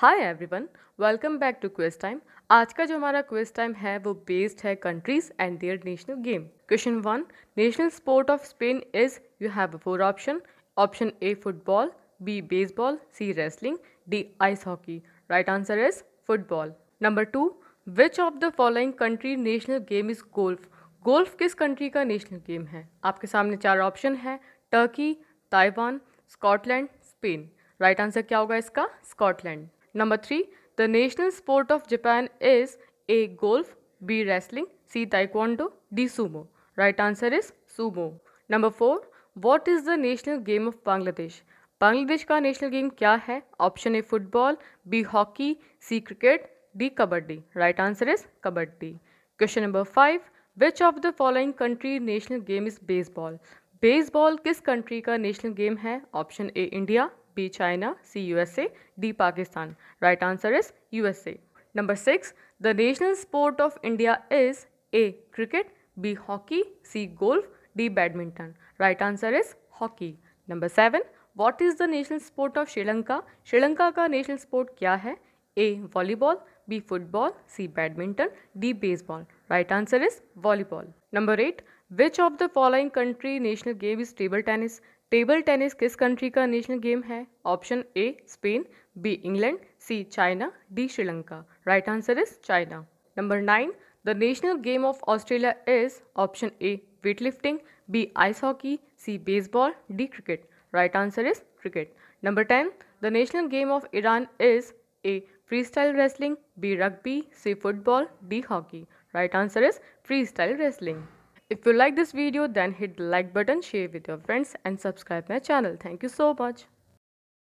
Hi everyone welcome back to quiz time आज का जो हमारा क्विज टाइम है वो बेस्ड है countries and their national game question one national sport of Spain is you have four option option A football B baseball C wrestling D ice hockey right answer is football number two which of the following country national game is golf golf किस country का national game है आपके सामने चार option है Turkey Taiwan Scotland Spain right answer क्या होगा इसका Scotland number three the national sport of Japan is A golf B wrestling C taekwondo D sumo right answer is sumo number four what is the national game of Bangladesh Bangladesh का national game क्या है option A football B hockey C cricket D kabaddi right answer is kabaddi question number five which of the following country national game is baseball baseball किस country का national game है option A India B China C you S A D Pakistan right answer is U S A number six the national sport of India is A cricket B hockey C golf D badminton right answer is hockey number seven what is the national sport of Sri Lanka Sri Lanka का national sport क्या है A volleyball B football C badminton D baseball right answer is volleyball number eight which of the following country national game is table tennis table tennis किस country का national game है option A Spain B England C China D Sri Lanka right answer is China number nine the national game of Australia is option A weightlifting B ice hockey C baseball D cricket right answer is cricket number ten the national game of Iran is A freestyle wrestling B rugby C football D hockey right answer is freestyle wrestling If you like this video then hit the like button, share with your friends and subscribe my channel. Thank you so much.